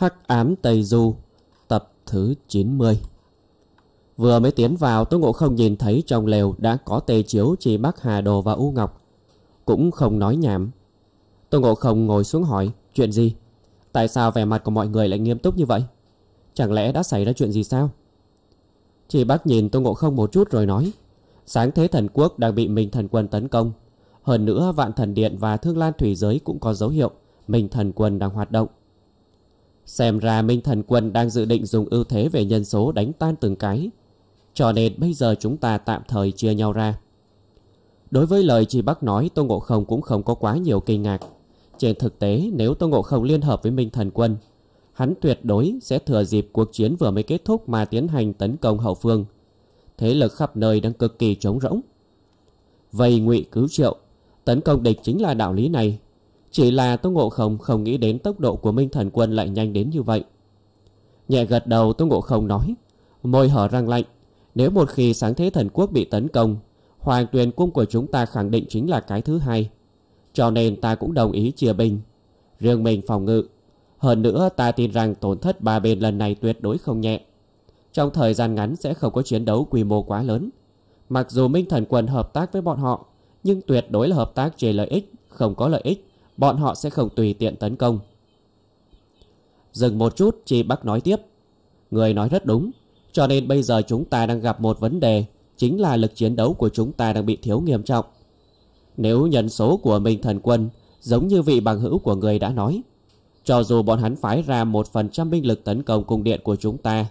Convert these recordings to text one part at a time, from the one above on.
Hắc ám Tây Du Tập thứ 90 Vừa mới tiến vào Tô Ngộ Không nhìn thấy trong lều đã có tề chiếu chỉ Bắc Hà Đồ và U Ngọc Cũng không nói nhảm Tô Ngộ Không ngồi xuống hỏi Chuyện gì? Tại sao vẻ mặt của mọi người lại nghiêm túc như vậy? Chẳng lẽ đã xảy ra chuyện gì sao? Chỉ bác nhìn Tô Ngộ Không một chút rồi nói Sáng thế thần quốc đang bị mình thần quân tấn công Hơn nữa vạn thần điện và thương lan thủy giới cũng có dấu hiệu mình thần quân đang hoạt động Xem ra Minh Thần Quân đang dự định dùng ưu thế về nhân số đánh tan từng cái. Cho nên bây giờ chúng ta tạm thời chia nhau ra. Đối với lời Chi Bắc nói, Tô Ngộ Không cũng không có quá nhiều kinh ngạc. Trên thực tế, nếu Tô Ngộ Không liên hợp với Minh Thần Quân, hắn tuyệt đối sẽ thừa dịp cuộc chiến vừa mới kết thúc mà tiến hành tấn công hậu phương. Thế lực khắp nơi đang cực kỳ trống rỗng. Vậy ngụy cứu triệu, tấn công địch chính là đạo lý này. Chỉ là Tô Ngộ Không không nghĩ đến tốc độ của Minh Thần Quân lại nhanh đến như vậy. Nhẹ gật đầu Tô Ngộ Không nói, môi hở răng lạnh, nếu một khi sáng thế thần quốc bị tấn công, hoàng tuyền cung của chúng ta khẳng định chính là cái thứ hai. Cho nên ta cũng đồng ý chia binh, riêng mình phòng ngự. Hơn nữa ta tin rằng tổn thất ba bên lần này tuyệt đối không nhẹ. Trong thời gian ngắn sẽ không có chiến đấu quy mô quá lớn. Mặc dù Minh Thần Quân hợp tác với bọn họ, nhưng tuyệt đối là hợp tác về lợi ích, không có lợi ích bọn họ sẽ không tùy tiện tấn công. Dừng một chút, Chi Bắc nói tiếp. Người nói rất đúng, cho nên bây giờ chúng ta đang gặp một vấn đề, chính là lực chiến đấu của chúng ta đang bị thiếu nghiêm trọng. Nếu nhân số của mình thần quân, giống như vị bằng hữu của người đã nói, cho dù bọn hắn phái ra một phần trăm binh lực tấn công cung điện của chúng ta,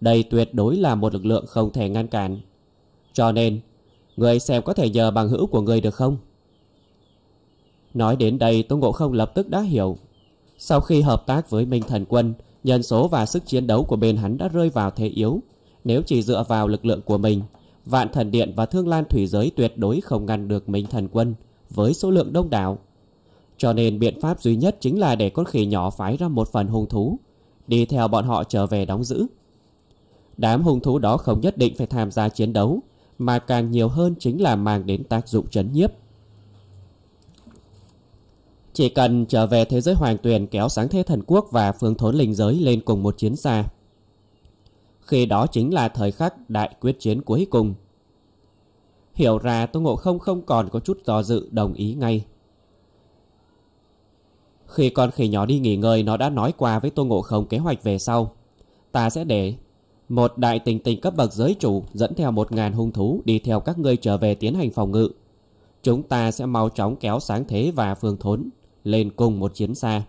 đây tuyệt đối là một lực lượng không thể ngăn cản. Cho nên, người xem có thể nhờ bằng hữu của người được không? Nói đến đây Tô Ngộ Không lập tức đã hiểu. Sau khi hợp tác với Minh Thần Quân, nhân số và sức chiến đấu của bên hắn đã rơi vào thế yếu. Nếu chỉ dựa vào lực lượng của mình, Vạn Thần Điện và Thương Lan Thủy Giới tuyệt đối không ngăn được Minh Thần Quân với số lượng đông đảo. Cho nên biện pháp duy nhất chính là để con khỉ nhỏ phái ra một phần hung thú, đi theo bọn họ trở về đóng giữ. Đám hung thú đó không nhất định phải tham gia chiến đấu, mà càng nhiều hơn chính là mang đến tác dụng chấn nhiếp. Chỉ cần trở về thế giới hoàng tuyền kéo sáng thế thần quốc và phương thốn linh giới lên cùng một chiến xa. Khi đó chính là thời khắc đại quyết chiến cuối cùng. Hiểu ra Tô Ngộ Không không còn có chút do dự đồng ý ngay. Khi con khỉ nhỏ đi nghỉ ngơi nó đã nói qua với Tô Ngộ Không kế hoạch về sau. Ta sẽ để một đại tình tình cấp bậc giới chủ dẫn theo một ngàn hung thú đi theo các ngươi trở về tiến hành phòng ngự. Chúng ta sẽ mau chóng kéo sáng thế và phương thốn lên cùng một chiến xa.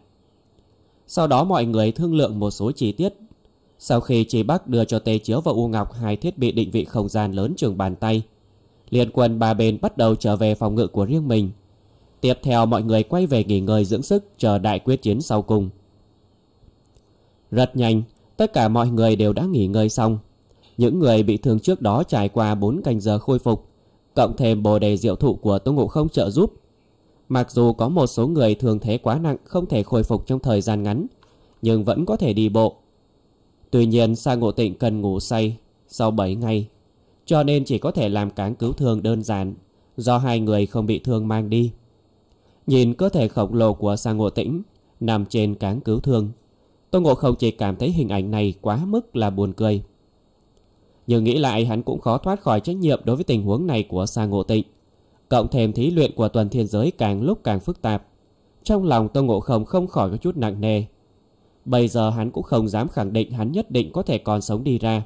Sau đó mọi người thương lượng một số chi tiết. Sau khi Tri Bắc đưa cho Tê Chiếu và U Ngọc hai thiết bị định vị không gian lớn trường bàn tay, liên quân ba bên bắt đầu trở về phòng ngự của riêng mình. Tiếp theo mọi người quay về nghỉ ngơi dưỡng sức chờ đại quyết chiến sau cùng. Rất nhanh, tất cả mọi người đều đã nghỉ ngơi xong. Những người bị thương trước đó trải qua 4 canh giờ khôi phục, cộng thêm bồ đề diệu thụ của Tô Ngộ Không trợ giúp Mặc dù có một số người thường thế quá nặng không thể khôi phục trong thời gian ngắn, nhưng vẫn có thể đi bộ. Tuy nhiên Sa Ngộ Tịnh cần ngủ say sau 7 ngày, cho nên chỉ có thể làm cáng cứu thương đơn giản do hai người không bị thương mang đi. Nhìn cơ thể khổng lồ của Sa Ngộ Tĩnh nằm trên cáng cứu thương, Tô Ngộ Không chỉ cảm thấy hình ảnh này quá mức là buồn cười. Nhưng nghĩ lại hắn cũng khó thoát khỏi trách nhiệm đối với tình huống này của Sa Ngộ Tịnh cộng thêm thí luyện của tuần thiên giới càng lúc càng phức tạp. Trong lòng Tô Ngộ Không không khỏi có chút nặng nề. Bây giờ hắn cũng không dám khẳng định hắn nhất định có thể còn sống đi ra.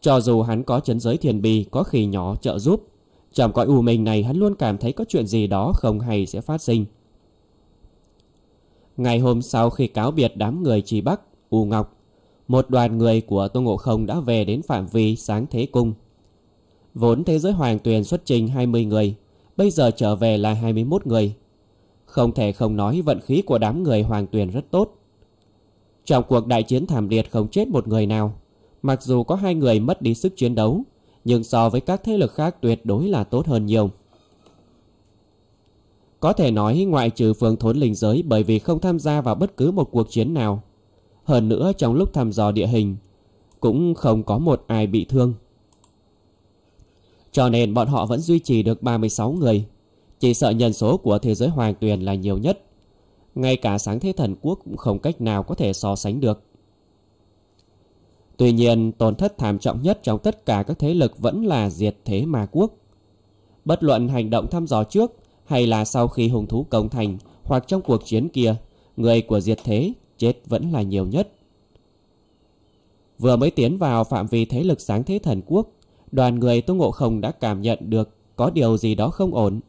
Cho dù hắn có chấn giới thiền bì có khi nhỏ trợ giúp, trong cõi u minh này hắn luôn cảm thấy có chuyện gì đó không hay sẽ phát sinh. Ngày hôm sau khi cáo biệt đám người trì Bắc, U Ngọc, một đoàn người của Tô Ngộ Không đã về đến phạm vi sáng thế cung. Vốn thế giới hoàng tuyền xuất trình 20 người, bây giờ trở về là 21 người. Không thể không nói vận khí của đám người hoàng tuyền rất tốt. Trong cuộc đại chiến thảm liệt không chết một người nào, mặc dù có hai người mất đi sức chiến đấu, nhưng so với các thế lực khác tuyệt đối là tốt hơn nhiều. Có thể nói ngoại trừ phương thốn linh giới bởi vì không tham gia vào bất cứ một cuộc chiến nào. Hơn nữa trong lúc thăm dò địa hình, cũng không có một ai bị thương. Cho nên bọn họ vẫn duy trì được 36 người Chỉ sợ nhân số của thế giới hoàng tuyền là nhiều nhất Ngay cả sáng thế thần quốc cũng không cách nào có thể so sánh được Tuy nhiên tổn thất thảm trọng nhất trong tất cả các thế lực vẫn là diệt thế ma quốc Bất luận hành động thăm dò trước hay là sau khi hung thú công thành hoặc trong cuộc chiến kia Người của diệt thế chết vẫn là nhiều nhất Vừa mới tiến vào phạm vi thế lực sáng thế thần quốc đoàn người Tô Ngộ Không đã cảm nhận được có điều gì đó không ổn.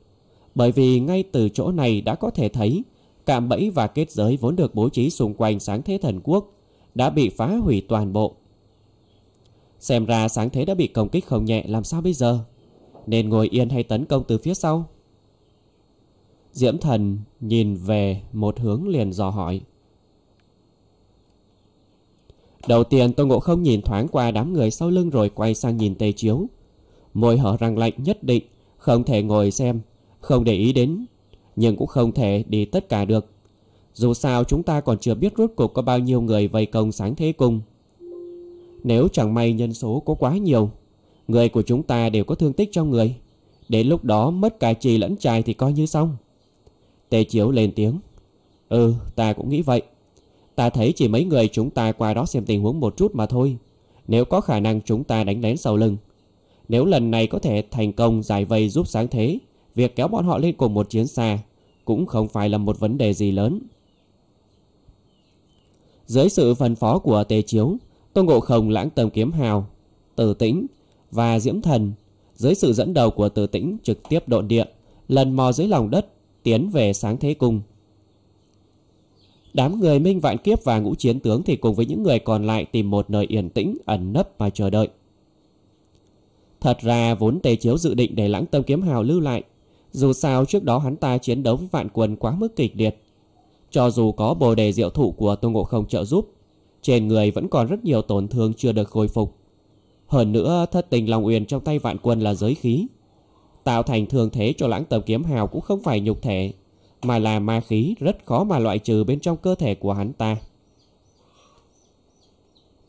Bởi vì ngay từ chỗ này đã có thể thấy cạm bẫy và kết giới vốn được bố trí xung quanh sáng thế thần quốc đã bị phá hủy toàn bộ. Xem ra sáng thế đã bị công kích không nhẹ làm sao bây giờ? Nên ngồi yên hay tấn công từ phía sau? Diễm thần nhìn về một hướng liền dò hỏi. Đầu tiên Tô Ngộ Không nhìn thoáng qua đám người sau lưng rồi quay sang nhìn Tề Chiếu. Môi hở răng lạnh nhất định, không thể ngồi xem, không để ý đến, nhưng cũng không thể đi tất cả được. Dù sao chúng ta còn chưa biết rốt cuộc có bao nhiêu người vây công sáng thế cung. Nếu chẳng may nhân số có quá nhiều, người của chúng ta đều có thương tích trong người. Đến lúc đó mất cả trì lẫn trai thì coi như xong. Tề Chiếu lên tiếng. Ừ, ta cũng nghĩ vậy. Ta thấy chỉ mấy người chúng ta qua đó xem tình huống một chút mà thôi. Nếu có khả năng chúng ta đánh lén sau lưng. Nếu lần này có thể thành công giải vây giúp sáng thế, việc kéo bọn họ lên cùng một chiến xa cũng không phải là một vấn đề gì lớn. Dưới sự phân phó của Tề Chiếu, Tôn Ngộ Không lãng tầm kiếm hào, Tử Tĩnh và Diễm Thần, dưới sự dẫn đầu của Tử Tĩnh trực tiếp độn địa, lần mò dưới lòng đất, tiến về sáng thế cung. Đám người Minh Vạn Kiếp và ngũ chiến tướng thì cùng với những người còn lại tìm một nơi yên tĩnh, ẩn nấp và chờ đợi. Thật ra vốn Tề Chiếu dự định để lãng tâm kiếm hào lưu lại. Dù sao trước đó hắn ta chiến đấu với vạn quân quá mức kịch liệt. Cho dù có bồ đề diệu thủ của Tô Ngộ Không trợ giúp, trên người vẫn còn rất nhiều tổn thương chưa được khôi phục. Hơn nữa thất tình lòng Uyên trong tay vạn quân là giới khí. Tạo thành thường thế cho lãng tâm kiếm hào cũng không phải nhục thể mà là ma khí rất khó mà loại trừ bên trong cơ thể của hắn ta.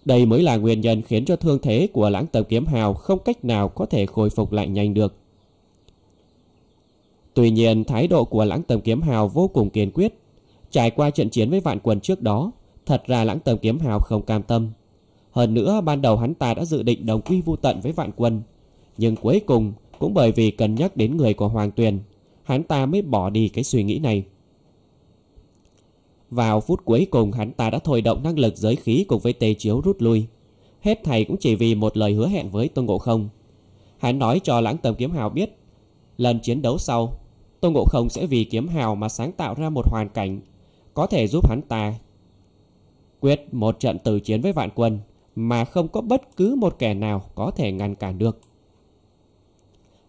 Đây mới là nguyên nhân khiến cho thương thế của lãng tầm kiếm hào không cách nào có thể khôi phục lại nhanh được. Tuy nhiên thái độ của lãng tầm kiếm hào vô cùng kiên quyết. Trải qua trận chiến với vạn quần trước đó, thật ra lãng tầm kiếm hào không cam tâm. Hơn nữa ban đầu hắn ta đã dự định đồng quy vô tận với vạn quân. Nhưng cuối cùng cũng bởi vì cân nhắc đến người của Hoàng Tuyền hắn ta mới bỏ đi cái suy nghĩ này. Vào phút cuối cùng hắn ta đã thôi động năng lực giới khí cùng với tê chiếu rút lui. Hết thầy cũng chỉ vì một lời hứa hẹn với Tôn Ngộ Không. Hắn nói cho lãng tầm kiếm hào biết, lần chiến đấu sau, Tôn Ngộ Không sẽ vì kiếm hào mà sáng tạo ra một hoàn cảnh có thể giúp hắn ta quyết một trận tử chiến với vạn quân mà không có bất cứ một kẻ nào có thể ngăn cản được.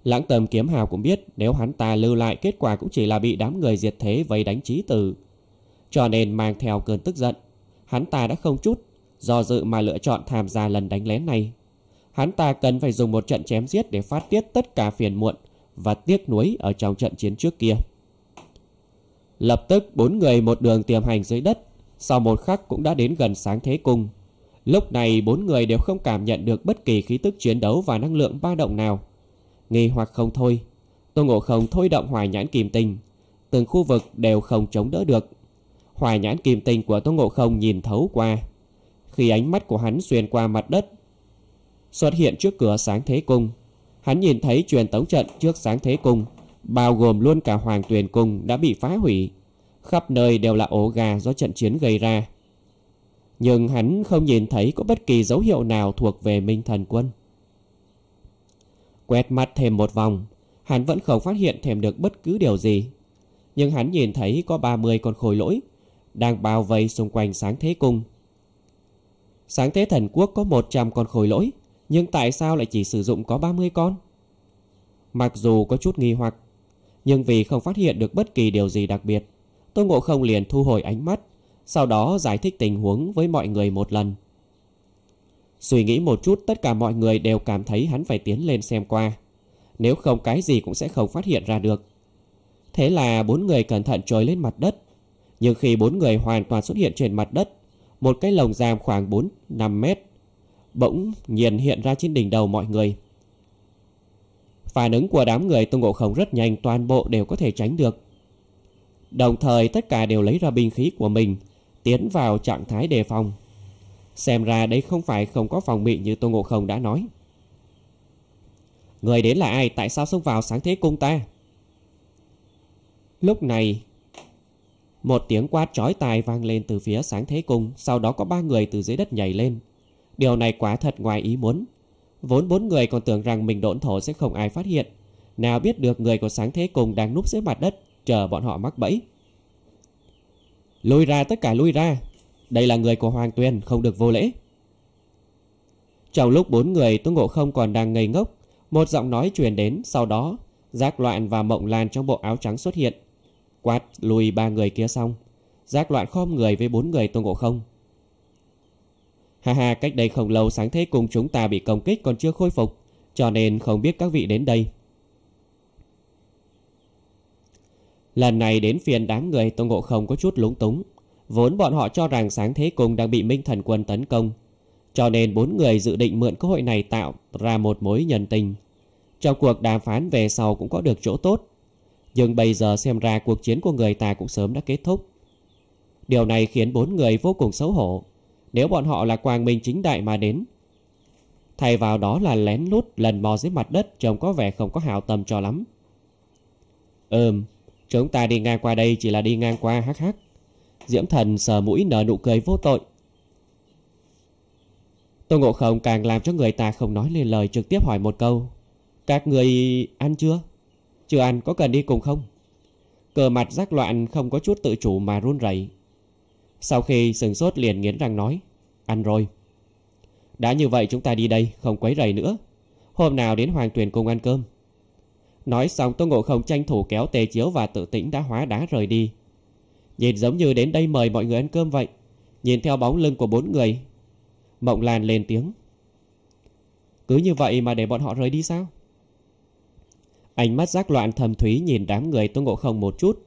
Lãng tầm kiếm hào cũng biết nếu hắn ta lưu lại kết quả cũng chỉ là bị đám người diệt thế vây đánh trí tử. Cho nên mang theo cơn tức giận, hắn ta đã không chút do dự mà lựa chọn tham gia lần đánh lén này. Hắn ta cần phải dùng một trận chém giết để phát tiết tất cả phiền muộn và tiếc nuối ở trong trận chiến trước kia. Lập tức bốn người một đường tiềm hành dưới đất, sau một khắc cũng đã đến gần sáng thế cung. Lúc này bốn người đều không cảm nhận được bất kỳ khí tức chiến đấu và năng lượng ba động nào nghi hoặc không thôi. Tô Ngộ Không thôi động hoài nhãn kim tình, từng khu vực đều không chống đỡ được. Hoài nhãn kim tình của Tô Ngộ Không nhìn thấu qua, khi ánh mắt của hắn xuyên qua mặt đất, xuất hiện trước cửa sáng thế cung. Hắn nhìn thấy truyền tống trận trước sáng thế cung, bao gồm luôn cả hoàng tuyền cung đã bị phá hủy. Khắp nơi đều là ổ gà do trận chiến gây ra. Nhưng hắn không nhìn thấy có bất kỳ dấu hiệu nào thuộc về Minh Thần Quân. Quét mắt thêm một vòng, hắn vẫn không phát hiện thêm được bất cứ điều gì. Nhưng hắn nhìn thấy có 30 con khôi lỗi đang bao vây xung quanh sáng thế cung. Sáng thế thần quốc có 100 con khôi lỗi, nhưng tại sao lại chỉ sử dụng có 30 con? Mặc dù có chút nghi hoặc, nhưng vì không phát hiện được bất kỳ điều gì đặc biệt, Tô Ngộ Không liền thu hồi ánh mắt, sau đó giải thích tình huống với mọi người một lần. Suy nghĩ một chút tất cả mọi người đều cảm thấy hắn phải tiến lên xem qua. Nếu không cái gì cũng sẽ không phát hiện ra được. Thế là bốn người cẩn thận trồi lên mặt đất. Nhưng khi bốn người hoàn toàn xuất hiện trên mặt đất, một cái lồng giam khoảng 4-5 mét bỗng nhiên hiện ra trên đỉnh đầu mọi người. Phản ứng của đám người tung Ngộ Không rất nhanh toàn bộ đều có thể tránh được. Đồng thời tất cả đều lấy ra binh khí của mình, tiến vào trạng thái đề phòng. Xem ra đấy không phải không có phòng bị như Tô Ngộ Không đã nói. Người đến là ai? Tại sao xông vào sáng thế cung ta? Lúc này, một tiếng quát trói tai vang lên từ phía sáng thế cung, sau đó có ba người từ dưới đất nhảy lên. Điều này quá thật ngoài ý muốn. Vốn bốn người còn tưởng rằng mình độn thổ sẽ không ai phát hiện. Nào biết được người của sáng thế cung đang núp dưới mặt đất, chờ bọn họ mắc bẫy. Lùi ra tất cả lùi ra, đây là người của Hoàng Tuyền không được vô lễ. Trong lúc bốn người Tô Ngộ Không còn đang ngây ngốc, một giọng nói truyền đến sau đó, Giác Loạn và Mộng Lan trong bộ áo trắng xuất hiện. Quát lùi ba người kia xong, Giác Loạn khom người với bốn người Tô Ngộ Không. Ha ha, cách đây không lâu sáng thế cùng chúng ta bị công kích còn chưa khôi phục, cho nên không biết các vị đến đây. Lần này đến phiền đám người Tô Ngộ Không có chút lúng túng Vốn bọn họ cho rằng sáng thế cung đang bị Minh Thần Quân tấn công Cho nên bốn người dự định mượn cơ hội này tạo ra một mối nhân tình Trong cuộc đàm phán về sau cũng có được chỗ tốt Nhưng bây giờ xem ra cuộc chiến của người ta cũng sớm đã kết thúc Điều này khiến bốn người vô cùng xấu hổ Nếu bọn họ là quang minh chính đại mà đến Thay vào đó là lén lút lần mò dưới mặt đất Trông có vẻ không có hào tâm cho lắm Ừm Chúng ta đi ngang qua đây chỉ là đi ngang qua hắc hắc Diễm Thần sờ mũi nở nụ cười vô tội. Tô Ngộ Không càng làm cho người ta không nói lên lời trực tiếp hỏi một câu. Các người ăn chưa? Chưa ăn có cần đi cùng không? Cờ mặt rắc loạn không có chút tự chủ mà run rẩy. Sau khi sừng sốt liền nghiến răng nói. Ăn rồi. Đã như vậy chúng ta đi đây không quấy rầy nữa. Hôm nào đến Hoàng Tuyền cùng ăn cơm. Nói xong Tô Ngộ Không tranh thủ kéo tề chiếu và tự tĩnh đã hóa đá rời đi Nhìn giống như đến đây mời mọi người ăn cơm vậy Nhìn theo bóng lưng của bốn người Mộng Lan lên tiếng Cứ như vậy mà để bọn họ rời đi sao Ánh mắt giác loạn thầm thúy nhìn đám người Tôn Ngộ Không một chút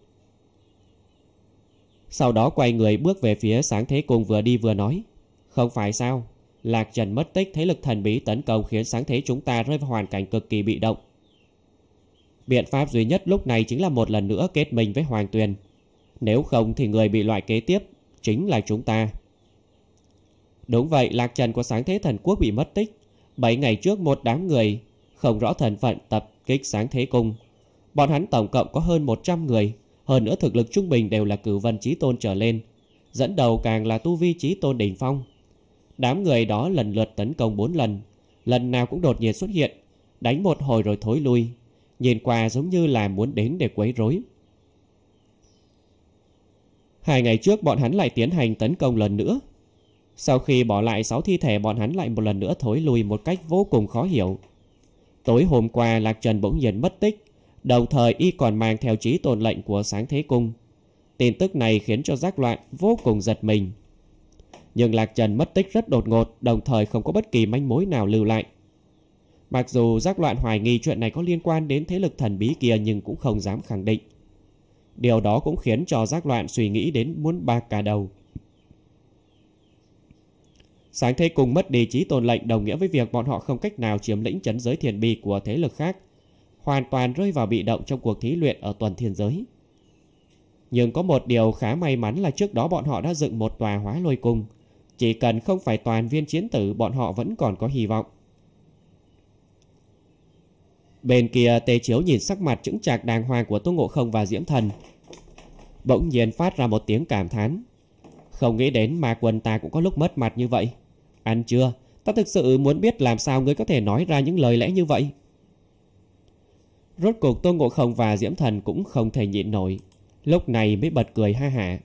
Sau đó quay người bước về phía sáng thế cùng vừa đi vừa nói Không phải sao Lạc Trần mất tích thế lực thần bí tấn công khiến sáng thế chúng ta rơi vào hoàn cảnh cực kỳ bị động Biện pháp duy nhất lúc này chính là một lần nữa kết mình với Hoàng Tuyền nếu không thì người bị loại kế tiếp chính là chúng ta. Đúng vậy, Lạc Trần của sáng thế thần quốc bị mất tích. Bảy ngày trước một đám người không rõ thần phận tập kích sáng thế cung. Bọn hắn tổng cộng có hơn 100 người, hơn nữa thực lực trung bình đều là cử vân trí tôn trở lên. Dẫn đầu càng là tu vi trí tôn đỉnh phong. Đám người đó lần lượt tấn công 4 lần, lần nào cũng đột nhiên xuất hiện, đánh một hồi rồi thối lui. Nhìn qua giống như là muốn đến để quấy rối. Hai ngày trước bọn hắn lại tiến hành tấn công lần nữa. Sau khi bỏ lại 6 thi thể bọn hắn lại một lần nữa thối lùi một cách vô cùng khó hiểu. Tối hôm qua Lạc Trần bỗng nhiên mất tích, đồng thời y còn mang theo trí tồn lệnh của sáng thế cung. Tin tức này khiến cho giác loạn vô cùng giật mình. Nhưng Lạc Trần mất tích rất đột ngột, đồng thời không có bất kỳ manh mối nào lưu lại. Mặc dù giác loạn hoài nghi chuyện này có liên quan đến thế lực thần bí kia nhưng cũng không dám khẳng định. Điều đó cũng khiến cho giác loạn suy nghĩ đến muốn ba cả đầu. Sáng thế cùng mất đi trí tôn lệnh đồng nghĩa với việc bọn họ không cách nào chiếm lĩnh chấn giới thiền bì của thế lực khác, hoàn toàn rơi vào bị động trong cuộc thí luyện ở tuần thiên giới. Nhưng có một điều khá may mắn là trước đó bọn họ đã dựng một tòa hóa lôi cung. Chỉ cần không phải toàn viên chiến tử bọn họ vẫn còn có hy vọng. Bên kia tê Chiếu nhìn sắc mặt chững chạc đàng hoàng của Tô Ngộ Không và Diễm Thần. Bỗng nhiên phát ra một tiếng cảm thán. Không nghĩ đến mà quần ta cũng có lúc mất mặt như vậy. Ăn chưa? Ta thực sự muốn biết làm sao ngươi có thể nói ra những lời lẽ như vậy. Rốt cuộc Tô Ngộ Không và Diễm Thần cũng không thể nhịn nổi. Lúc này mới bật cười ha hả.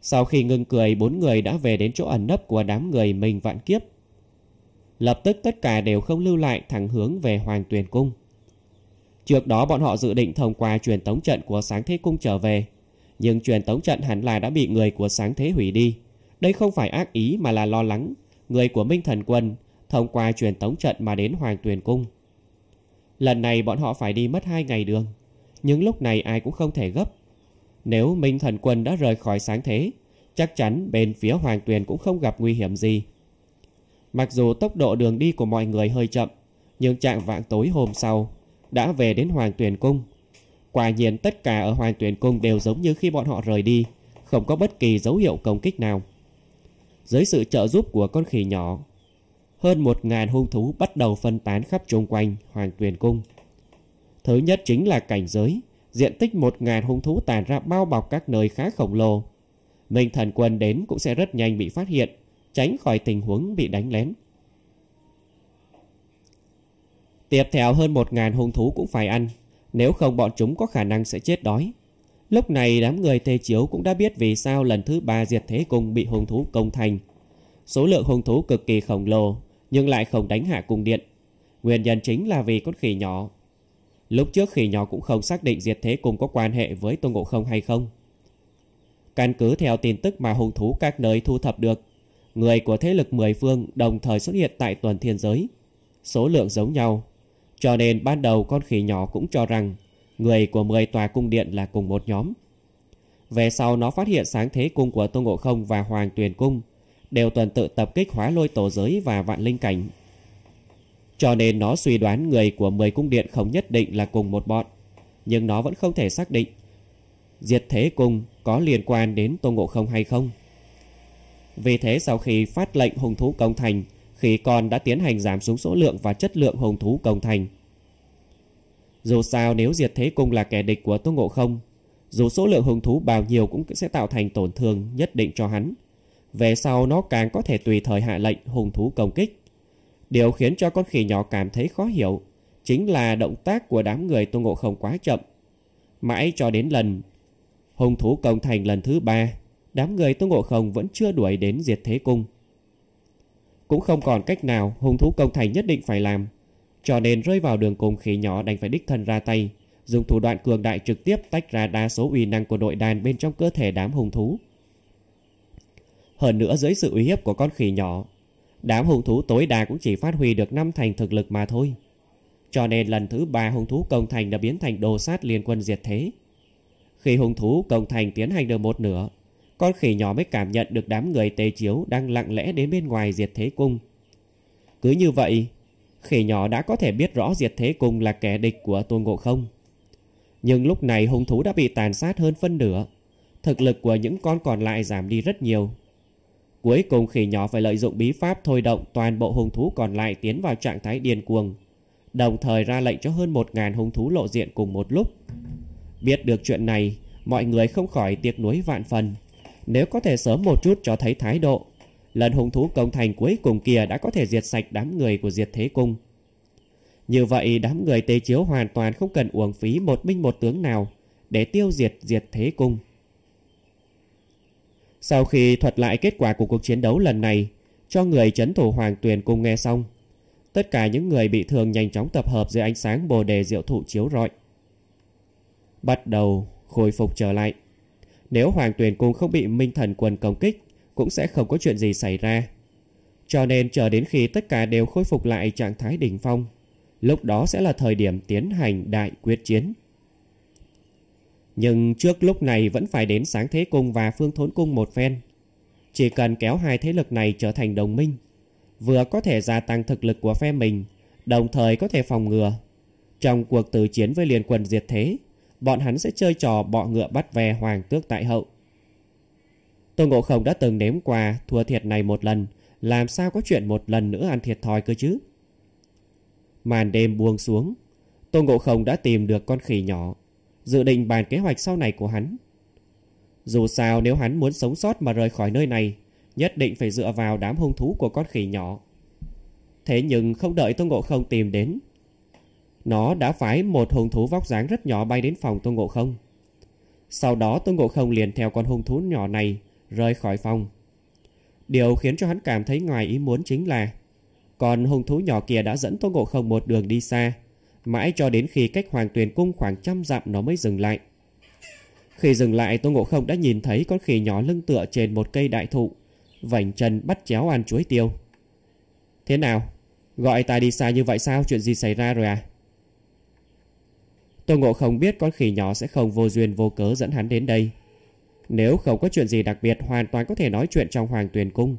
Sau khi ngưng cười, bốn người đã về đến chỗ ẩn nấp của đám người mình vạn kiếp. Lập tức tất cả đều không lưu lại thẳng hướng về Hoàng Tuyền Cung. Trước đó bọn họ dự định thông qua truyền tống trận của sáng thế cung trở về. Nhưng truyền tống trận hẳn là đã bị người của sáng thế hủy đi. Đây không phải ác ý mà là lo lắng. Người của Minh Thần Quân thông qua truyền tống trận mà đến Hoàng Tuyền Cung. Lần này bọn họ phải đi mất hai ngày đường. Nhưng lúc này ai cũng không thể gấp. Nếu Minh Thần Quân đã rời khỏi sáng thế, chắc chắn bên phía Hoàng Tuyền cũng không gặp nguy hiểm gì. Mặc dù tốc độ đường đi của mọi người hơi chậm, nhưng trạng vạng tối hôm sau đã về đến Hoàng tuyển Cung. Quả nhiên tất cả ở Hoàng tuyển Cung đều giống như khi bọn họ rời đi, không có bất kỳ dấu hiệu công kích nào. Dưới sự trợ giúp của con khỉ nhỏ, hơn một ngàn hung thú bắt đầu phân tán khắp chung quanh Hoàng Tuyền Cung. Thứ nhất chính là cảnh giới, diện tích một ngàn hung thú tàn ra bao bọc các nơi khá khổng lồ. Minh thần quân đến cũng sẽ rất nhanh bị phát hiện tránh khỏi tình huống bị đánh lén. Tiếp theo hơn một ngàn hung thú cũng phải ăn, nếu không bọn chúng có khả năng sẽ chết đói. Lúc này đám người Tê Chiếu cũng đã biết vì sao lần thứ ba diệt thế cung bị hung thú công thành. Số lượng hung thú cực kỳ khổng lồ nhưng lại không đánh hạ cung điện. Nguyên nhân chính là vì con khỉ nhỏ. Lúc trước khỉ nhỏ cũng không xác định diệt thế cung có quan hệ với Tô Ngộ Không hay không. Căn cứ theo tin tức mà hung thú các nơi thu thập được người của thế lực mười phương đồng thời xuất hiện tại tuần thiên giới. Số lượng giống nhau, cho nên ban đầu con khỉ nhỏ cũng cho rằng người của mười tòa cung điện là cùng một nhóm. Về sau nó phát hiện sáng thế cung của Tô Ngộ Không và Hoàng Tuyền Cung đều tuần tự tập kích hóa lôi tổ giới và vạn linh cảnh. Cho nên nó suy đoán người của mười cung điện không nhất định là cùng một bọn, nhưng nó vẫn không thể xác định diệt thế cung có liên quan đến Tô Ngộ Không hay không. Vì thế sau khi phát lệnh hùng thú công thành, khỉ con đã tiến hành giảm xuống số lượng và chất lượng hùng thú công thành. Dù sao nếu Diệt Thế Cung là kẻ địch của Tô Ngộ Không, dù số lượng hùng thú bao nhiêu cũng sẽ tạo thành tổn thương nhất định cho hắn. Về sau nó càng có thể tùy thời hạ lệnh hùng thú công kích. Điều khiến cho con khỉ nhỏ cảm thấy khó hiểu chính là động tác của đám người Tô Ngộ Không quá chậm. Mãi cho đến lần hùng thú công thành lần thứ ba đám người Tô Ngộ Không vẫn chưa đuổi đến diệt thế cung. Cũng không còn cách nào hung thú công thành nhất định phải làm, cho nên rơi vào đường cùng khí nhỏ đành phải đích thân ra tay, dùng thủ đoạn cường đại trực tiếp tách ra đa số uy năng của đội đàn bên trong cơ thể đám hung thú. Hơn nữa dưới sự uy hiếp của con khỉ nhỏ, đám hung thú tối đa cũng chỉ phát huy được năm thành thực lực mà thôi. Cho nên lần thứ ba hung thú công thành đã biến thành đồ sát liên quân diệt thế. Khi hung thú công thành tiến hành được một nửa, con khỉ nhỏ mới cảm nhận được đám người tề chiếu đang lặng lẽ đến bên ngoài diệt thế cung. Cứ như vậy, khỉ nhỏ đã có thể biết rõ diệt thế cung là kẻ địch của Tôn Ngộ Không. Nhưng lúc này hung thú đã bị tàn sát hơn phân nửa, thực lực của những con còn lại giảm đi rất nhiều. Cuối cùng khỉ nhỏ phải lợi dụng bí pháp thôi động toàn bộ hung thú còn lại tiến vào trạng thái điên cuồng, đồng thời ra lệnh cho hơn 1.000 hung thú lộ diện cùng một lúc. Biết được chuyện này, mọi người không khỏi tiếc nuối vạn phần. Nếu có thể sớm một chút cho thấy thái độ Lần hùng thú công thành cuối cùng kia Đã có thể diệt sạch đám người của diệt thế cung Như vậy đám người tề chiếu hoàn toàn không cần uổng phí một binh một tướng nào Để tiêu diệt diệt thế cung Sau khi thuật lại kết quả của cuộc chiến đấu lần này Cho người chấn thủ hoàng tuyền cung nghe xong Tất cả những người bị thương nhanh chóng tập hợp dưới ánh sáng bồ đề diệu thụ chiếu rọi Bắt đầu khôi phục trở lại nếu Hoàng Tuyền Cung không bị Minh Thần Quân công kích, cũng sẽ không có chuyện gì xảy ra. Cho nên chờ đến khi tất cả đều khôi phục lại trạng thái đỉnh phong, lúc đó sẽ là thời điểm tiến hành đại quyết chiến. Nhưng trước lúc này vẫn phải đến sáng thế cung và phương thốn cung một phen. Chỉ cần kéo hai thế lực này trở thành đồng minh, vừa có thể gia tăng thực lực của phe mình, đồng thời có thể phòng ngừa. Trong cuộc tử chiến với liên quân diệt thế, bọn hắn sẽ chơi trò bọ ngựa bắt ve hoàng tước tại hậu. Tô Ngộ Không đã từng nếm qua thua thiệt này một lần, làm sao có chuyện một lần nữa ăn thiệt thòi cơ chứ? Màn đêm buông xuống, Tô Ngộ Không đã tìm được con khỉ nhỏ, dự định bàn kế hoạch sau này của hắn. Dù sao nếu hắn muốn sống sót mà rời khỏi nơi này, nhất định phải dựa vào đám hung thú của con khỉ nhỏ. Thế nhưng không đợi Tô Ngộ Không tìm đến, nó đã phái một hung thú vóc dáng rất nhỏ bay đến phòng Tôn Ngộ Không. Sau đó Tôn Ngộ Không liền theo con hung thú nhỏ này rời khỏi phòng. Điều khiến cho hắn cảm thấy ngoài ý muốn chính là con hung thú nhỏ kia đã dẫn Tôn Ngộ Không một đường đi xa, mãi cho đến khi cách Hoàng Tuyền Cung khoảng trăm dặm nó mới dừng lại. Khi dừng lại Tôn Ngộ Không đã nhìn thấy con khỉ nhỏ lưng tựa trên một cây đại thụ, vảnh chân bắt chéo ăn chuối tiêu. Thế nào? Gọi ta đi xa như vậy sao? Chuyện gì xảy ra rồi à? Tô Ngộ không biết con khỉ nhỏ sẽ không vô duyên vô cớ dẫn hắn đến đây. Nếu không có chuyện gì đặc biệt hoàn toàn có thể nói chuyện trong hoàng tuyền cung.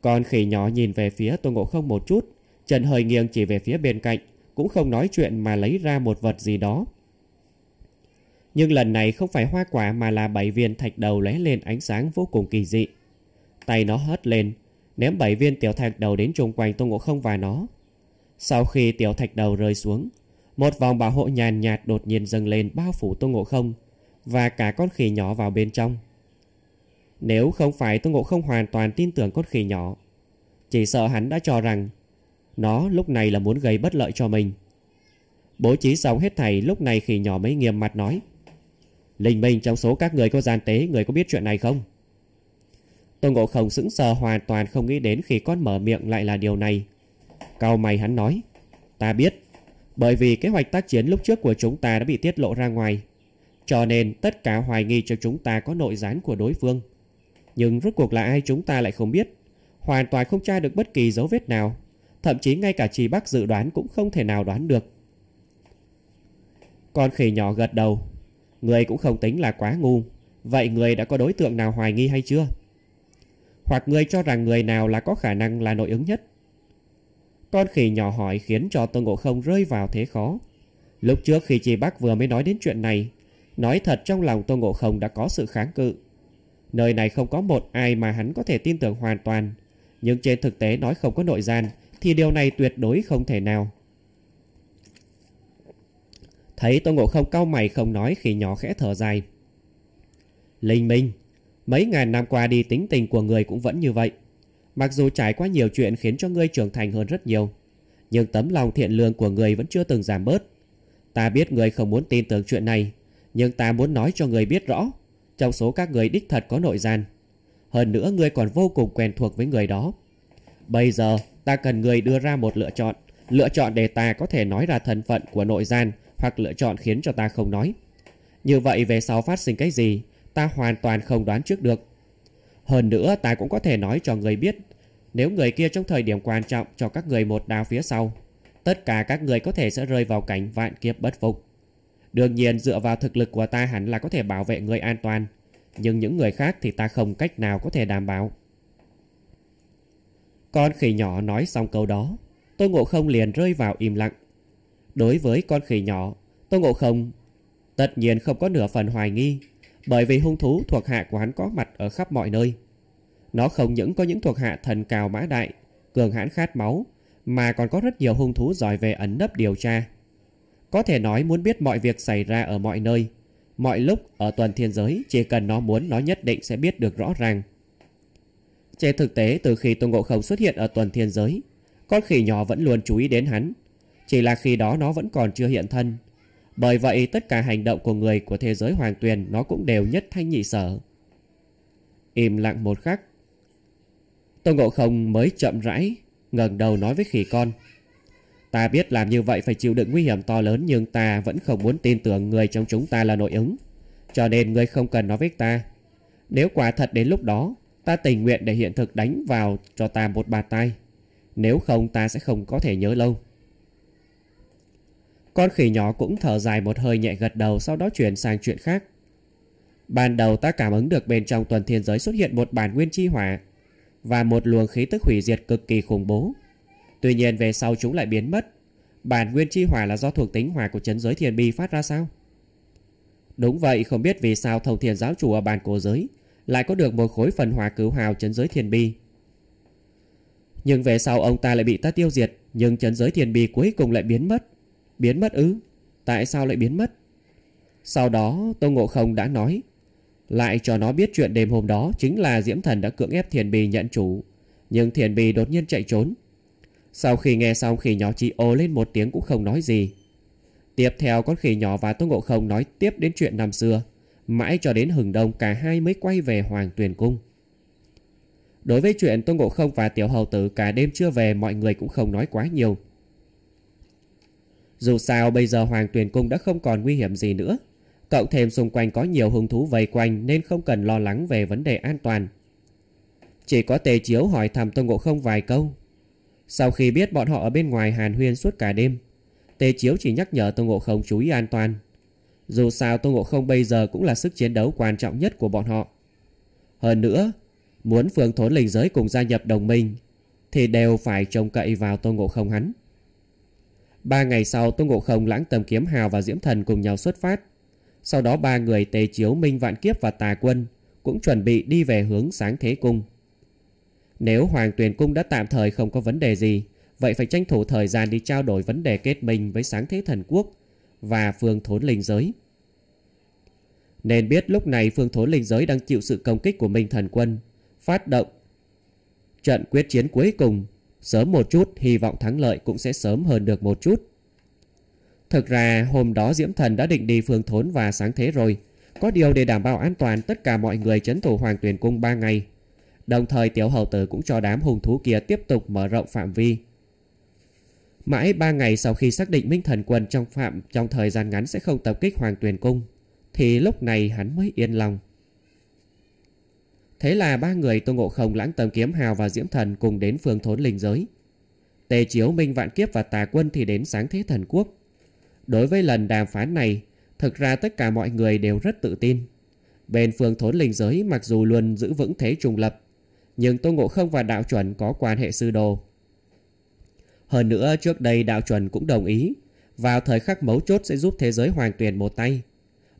Con khỉ nhỏ nhìn về phía Tô Ngộ không một chút, chân hơi nghiêng chỉ về phía bên cạnh, cũng không nói chuyện mà lấy ra một vật gì đó. Nhưng lần này không phải hoa quả mà là bảy viên thạch đầu lóe lên ánh sáng vô cùng kỳ dị. Tay nó hất lên, ném bảy viên tiểu thạch đầu đến chung quanh Tô Ngộ Không và nó. Sau khi tiểu thạch đầu rơi xuống, một vòng bảo hộ nhàn nhạt đột nhiên dâng lên bao phủ Tô Ngộ Không và cả con khỉ nhỏ vào bên trong. Nếu không phải Tô Ngộ Không hoàn toàn tin tưởng con khỉ nhỏ, chỉ sợ hắn đã cho rằng nó lúc này là muốn gây bất lợi cho mình. Bố trí xong hết thảy lúc này khỉ nhỏ mới nghiêm mặt nói. Linh Minh trong số các người có gian tế, người có biết chuyện này không? Tô Ngộ Không sững sờ hoàn toàn không nghĩ đến khi con mở miệng lại là điều này. Cao mày hắn nói, ta biết. Bởi vì kế hoạch tác chiến lúc trước của chúng ta đã bị tiết lộ ra ngoài Cho nên tất cả hoài nghi cho chúng ta có nội gián của đối phương Nhưng rốt cuộc là ai chúng ta lại không biết Hoàn toàn không tra được bất kỳ dấu vết nào Thậm chí ngay cả trì bác dự đoán cũng không thể nào đoán được Con khỉ nhỏ gật đầu Người cũng không tính là quá ngu Vậy người đã có đối tượng nào hoài nghi hay chưa? Hoặc người cho rằng người nào là có khả năng là nội ứng nhất con khỉ nhỏ hỏi khiến cho Tôn Ngộ Không rơi vào thế khó. Lúc trước khi chị bác vừa mới nói đến chuyện này, nói thật trong lòng Tôn Ngộ Không đã có sự kháng cự. Nơi này không có một ai mà hắn có thể tin tưởng hoàn toàn, nhưng trên thực tế nói không có nội gian thì điều này tuyệt đối không thể nào. Thấy Tôn Ngộ Không cau mày không nói khỉ nhỏ khẽ thở dài. Linh Minh, mấy ngàn năm qua đi tính tình của người cũng vẫn như vậy. Mặc dù trải qua nhiều chuyện khiến cho ngươi trưởng thành hơn rất nhiều, nhưng tấm lòng thiện lương của ngươi vẫn chưa từng giảm bớt. Ta biết ngươi không muốn tin tưởng chuyện này, nhưng ta muốn nói cho ngươi biết rõ, trong số các người đích thật có nội gian. Hơn nữa ngươi còn vô cùng quen thuộc với người đó. Bây giờ, ta cần người đưa ra một lựa chọn. Lựa chọn để ta có thể nói ra thân phận của nội gian hoặc lựa chọn khiến cho ta không nói. Như vậy về sau phát sinh cái gì, ta hoàn toàn không đoán trước được. Hơn nữa ta cũng có thể nói cho người biết Nếu người kia trong thời điểm quan trọng cho các người một đao phía sau Tất cả các người có thể sẽ rơi vào cảnh vạn kiếp bất phục Đương nhiên dựa vào thực lực của ta hẳn là có thể bảo vệ người an toàn Nhưng những người khác thì ta không cách nào có thể đảm bảo Con khỉ nhỏ nói xong câu đó Tôi Ngộ Không liền rơi vào im lặng Đối với con khỉ nhỏ Tôi Ngộ Không tất nhiên không có nửa phần hoài nghi bởi vì hung thú thuộc hạ của hắn có mặt ở khắp mọi nơi. Nó không những có những thuộc hạ thần cào mã đại, cường hãn khát máu, mà còn có rất nhiều hung thú giỏi về ẩn nấp điều tra. Có thể nói muốn biết mọi việc xảy ra ở mọi nơi, mọi lúc ở tuần thiên giới chỉ cần nó muốn nó nhất định sẽ biết được rõ ràng. Trên thực tế từ khi Tôn Ngộ Không xuất hiện ở tuần thiên giới, con khỉ nhỏ vẫn luôn chú ý đến hắn. Chỉ là khi đó nó vẫn còn chưa hiện thân, bởi vậy tất cả hành động của người của thế giới hoàng tuyền nó cũng đều nhất thanh nhị sở. Im lặng một khắc. Tô Ngộ Không mới chậm rãi, ngẩng đầu nói với khỉ con. Ta biết làm như vậy phải chịu đựng nguy hiểm to lớn nhưng ta vẫn không muốn tin tưởng người trong chúng ta là nội ứng. Cho nên ngươi không cần nói với ta. Nếu quả thật đến lúc đó, ta tình nguyện để hiện thực đánh vào cho ta một bà tay. Nếu không ta sẽ không có thể nhớ lâu. Con khỉ nhỏ cũng thở dài một hơi nhẹ gật đầu sau đó chuyển sang chuyện khác. Ban đầu ta cảm ứng được bên trong tuần thiên giới xuất hiện một bản nguyên chi hỏa và một luồng khí tức hủy diệt cực kỳ khủng bố. Tuy nhiên về sau chúng lại biến mất. Bản nguyên chi hỏa là do thuộc tính hỏa của chấn giới thiên bi phát ra sao? Đúng vậy, không biết vì sao thông thiên giáo chủ ở bàn cổ giới lại có được một khối phần hỏa cứu hào chấn giới thiên bi. Nhưng về sau ông ta lại bị ta tiêu diệt, nhưng chấn giới thiên bi cuối cùng lại biến mất. Biến mất ư? Tại sao lại biến mất? Sau đó Tô Ngộ Không đã nói Lại cho nó biết chuyện đêm hôm đó Chính là Diễm Thần đã cưỡng ép Thiền Bì nhận chủ Nhưng Thiền Bì đột nhiên chạy trốn Sau khi nghe xong khỉ nhỏ chỉ ồ lên một tiếng cũng không nói gì Tiếp theo con khỉ nhỏ và Tô Ngộ Không nói tiếp đến chuyện năm xưa Mãi cho đến hừng đông cả hai mới quay về Hoàng Tuyền Cung Đối với chuyện Tô Ngộ Không và Tiểu Hầu Tử cả đêm chưa về mọi người cũng không nói quá nhiều dù sao bây giờ Hoàng Tuyền Cung đã không còn nguy hiểm gì nữa. cậu thêm xung quanh có nhiều hung thú vây quanh nên không cần lo lắng về vấn đề an toàn. Chỉ có tề chiếu hỏi thầm Tôn Ngộ Không vài câu. Sau khi biết bọn họ ở bên ngoài Hàn Huyên suốt cả đêm, tề chiếu chỉ nhắc nhở Tôn Ngộ Không chú ý an toàn. Dù sao Tôn Ngộ Không bây giờ cũng là sức chiến đấu quan trọng nhất của bọn họ. Hơn nữa, muốn phương thốn linh giới cùng gia nhập đồng minh thì đều phải trông cậy vào Tôn Ngộ Không hắn. Ba ngày sau Tôn Ngộ Không lãng tầm kiếm hào và diễm thần cùng nhau xuất phát. Sau đó ba người tề chiếu Minh Vạn Kiếp và Tà Quân cũng chuẩn bị đi về hướng sáng thế cung. Nếu Hoàng Tuyền Cung đã tạm thời không có vấn đề gì, vậy phải tranh thủ thời gian đi trao đổi vấn đề kết minh với sáng thế thần quốc và phương thốn linh giới. Nên biết lúc này phương thốn linh giới đang chịu sự công kích của Minh Thần Quân, phát động trận quyết chiến cuối cùng Sớm một chút hy vọng thắng lợi cũng sẽ sớm hơn được một chút. Thực ra hôm đó Diễm Thần đã định đi phương thốn và sáng thế rồi. Có điều để đảm bảo an toàn tất cả mọi người chấn thủ hoàng tuyển cung 3 ngày. Đồng thời tiểu hầu tử cũng cho đám hùng thú kia tiếp tục mở rộng phạm vi. Mãi 3 ngày sau khi xác định Minh Thần Quân trong phạm trong thời gian ngắn sẽ không tập kích hoàng tuyển cung, thì lúc này hắn mới yên lòng. Thế là ba người Tô Ngộ Không lãng tầm kiếm hào và diễm thần cùng đến phương thốn linh giới. Tề chiếu Minh Vạn Kiếp và Tà Quân thì đến sáng thế thần quốc. Đối với lần đàm phán này, thực ra tất cả mọi người đều rất tự tin. Bên phương thốn linh giới mặc dù luôn giữ vững thế trùng lập, nhưng Tô Ngộ Không và Đạo Chuẩn có quan hệ sư đồ. Hơn nữa trước đây Đạo Chuẩn cũng đồng ý, vào thời khắc mấu chốt sẽ giúp thế giới hoàng tuyển một tay.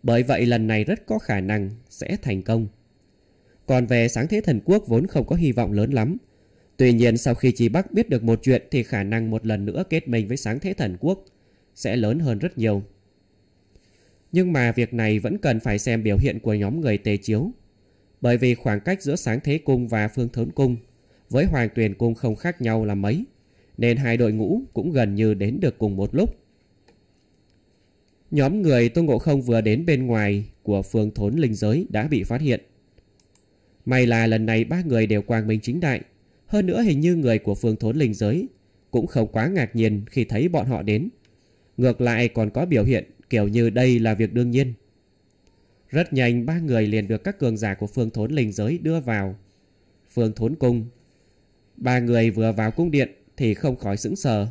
Bởi vậy lần này rất có khả năng sẽ thành công. Còn về sáng thế thần quốc vốn không có hy vọng lớn lắm. Tuy nhiên sau khi Chi Bắc biết được một chuyện thì khả năng một lần nữa kết minh với sáng thế thần quốc sẽ lớn hơn rất nhiều. Nhưng mà việc này vẫn cần phải xem biểu hiện của nhóm người tề chiếu. Bởi vì khoảng cách giữa sáng thế cung và phương thốn cung với hoàng tuyền cung không khác nhau là mấy. Nên hai đội ngũ cũng gần như đến được cùng một lúc. Nhóm người Tô Ngộ Không vừa đến bên ngoài của phương thốn linh giới đã bị phát hiện. May là lần này ba người đều quang minh chính đại. Hơn nữa hình như người của phương thốn linh giới cũng không quá ngạc nhiên khi thấy bọn họ đến. Ngược lại còn có biểu hiện kiểu như đây là việc đương nhiên. Rất nhanh ba người liền được các cường giả của phương thốn linh giới đưa vào. Phương thốn cung. Ba người vừa vào cung điện thì không khỏi sững sờ.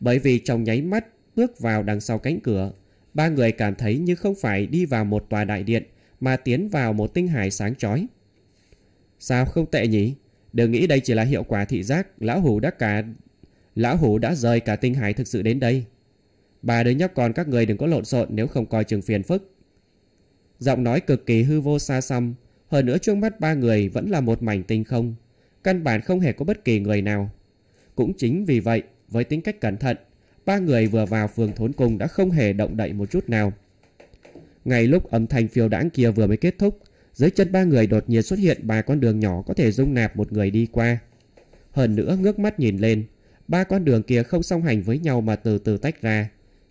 Bởi vì trong nháy mắt bước vào đằng sau cánh cửa, ba người cảm thấy như không phải đi vào một tòa đại điện mà tiến vào một tinh hải sáng chói. Sao không tệ nhỉ? Đừng nghĩ đây chỉ là hiệu quả thị giác, lão hủ đã cả... Lão hủ đã rời cả tinh hải thực sự đến đây. Bà đứa nhóc con các người đừng có lộn xộn nếu không coi chừng phiền phức. Giọng nói cực kỳ hư vô xa xăm, hơn nữa trước mắt ba người vẫn là một mảnh tinh không. Căn bản không hề có bất kỳ người nào. Cũng chính vì vậy, với tính cách cẩn thận, ba người vừa vào phường thốn cung đã không hề động đậy một chút nào. Ngay lúc âm thanh phiêu đãng kia vừa mới kết thúc, dưới chân ba người đột nhiên xuất hiện ba con đường nhỏ có thể dung nạp một người đi qua. Hơn nữa ngước mắt nhìn lên, ba con đường kia không song hành với nhau mà từ từ tách ra,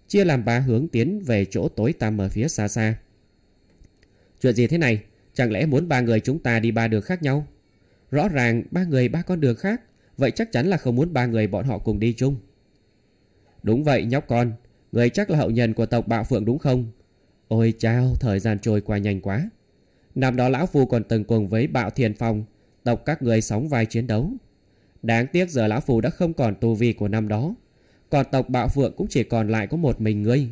chia làm ba hướng tiến về chỗ tối tăm ở phía xa xa. Chuyện gì thế này? Chẳng lẽ muốn ba người chúng ta đi ba đường khác nhau? Rõ ràng ba người ba con đường khác, vậy chắc chắn là không muốn ba người bọn họ cùng đi chung. Đúng vậy nhóc con, người chắc là hậu nhân của tộc Bạo Phượng đúng không? Ôi chao, thời gian trôi qua nhanh quá. Năm đó Lão Phu còn từng cùng với Bạo Thiền Phong, tộc các người sóng vai chiến đấu. Đáng tiếc giờ Lão Phu đã không còn tu vi của năm đó. Còn tộc Bạo Phượng cũng chỉ còn lại có một mình ngươi.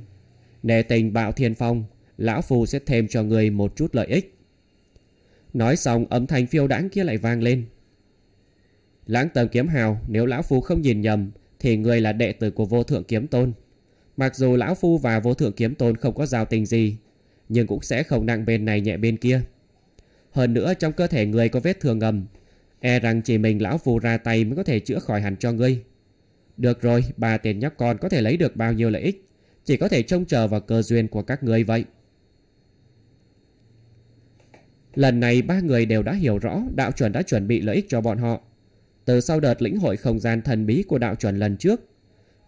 Nể tình Bạo Thiền Phong, Lão Phu sẽ thêm cho ngươi một chút lợi ích. Nói xong âm thanh phiêu đãng kia lại vang lên. Lãng tầm kiếm hào, nếu Lão Phu không nhìn nhầm, thì ngươi là đệ tử của vô thượng kiếm tôn. Mặc dù Lão Phu và vô thượng kiếm tôn không có giao tình gì, nhưng cũng sẽ không nặng bên này nhẹ bên kia. Hơn nữa trong cơ thể người có vết thương ngầm E rằng chỉ mình lão phù ra tay mới có thể chữa khỏi hẳn cho ngươi Được rồi, bà tiền nhóc con có thể lấy được bao nhiêu lợi ích Chỉ có thể trông chờ vào cơ duyên của các ngươi vậy Lần này ba người đều đã hiểu rõ đạo chuẩn đã chuẩn bị lợi ích cho bọn họ Từ sau đợt lĩnh hội không gian thần bí của đạo chuẩn lần trước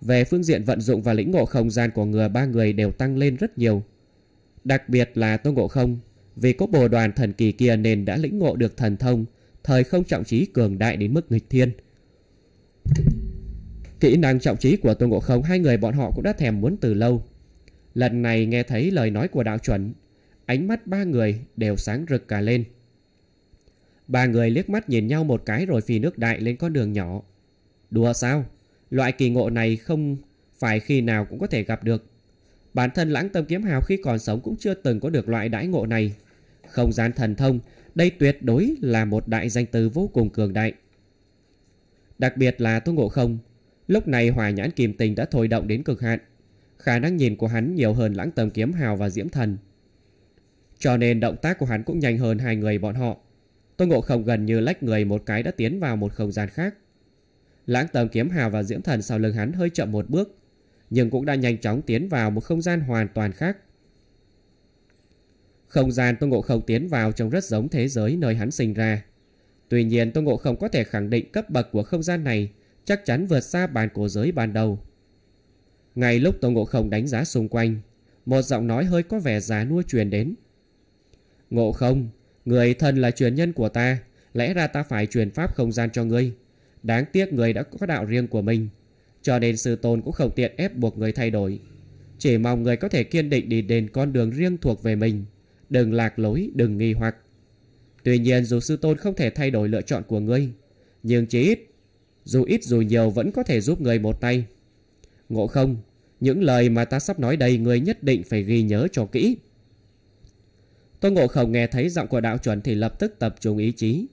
Về phương diện vận dụng và lĩnh ngộ không gian của người ba người đều tăng lên rất nhiều Đặc biệt là Tô Ngộ Không vì có bồ đoàn thần kỳ kia nên đã lĩnh ngộ được thần thông, thời không trọng trí cường đại đến mức nghịch thiên. Kỹ năng trọng trí của Tôn Ngộ Không hai người bọn họ cũng đã thèm muốn từ lâu. Lần này nghe thấy lời nói của đạo chuẩn, ánh mắt ba người đều sáng rực cả lên. Ba người liếc mắt nhìn nhau một cái rồi phi nước đại lên con đường nhỏ. Đùa sao? Loại kỳ ngộ này không phải khi nào cũng có thể gặp được. Bản thân lãng tâm kiếm hào khi còn sống cũng chưa từng có được loại đãi ngộ này không gian thần thông, đây tuyệt đối là một đại danh từ vô cùng cường đại. Đặc biệt là Tô Ngộ Không, lúc này hòa nhãn kim tình đã thôi động đến cực hạn. Khả năng nhìn của hắn nhiều hơn lãng tầm kiếm hào và diễm thần. Cho nên động tác của hắn cũng nhanh hơn hai người bọn họ. Tô Ngộ Không gần như lách người một cái đã tiến vào một không gian khác. Lãng tầm kiếm hào và diễm thần sau lưng hắn hơi chậm một bước, nhưng cũng đã nhanh chóng tiến vào một không gian hoàn toàn khác. Không gian Tô Ngộ Không tiến vào trông rất giống thế giới nơi hắn sinh ra. Tuy nhiên Tô Ngộ Không có thể khẳng định cấp bậc của không gian này chắc chắn vượt xa bàn cổ giới ban đầu. Ngay lúc Tô Ngộ Không đánh giá xung quanh, một giọng nói hơi có vẻ già nua truyền đến. Ngộ Không, người thân là truyền nhân của ta, lẽ ra ta phải truyền pháp không gian cho ngươi. Đáng tiếc người đã có đạo riêng của mình, cho nên sư tôn cũng không tiện ép buộc người thay đổi. Chỉ mong người có thể kiên định đi đến con đường riêng thuộc về mình đừng lạc lối, đừng nghi hoặc. Tuy nhiên dù sư tôn không thể thay đổi lựa chọn của ngươi, nhưng chỉ ít, dù ít dù nhiều vẫn có thể giúp ngươi một tay. Ngộ không, những lời mà ta sắp nói đây ngươi nhất định phải ghi nhớ cho kỹ. Tôn Ngộ Không nghe thấy giọng của đạo chuẩn thì lập tức tập trung ý chí,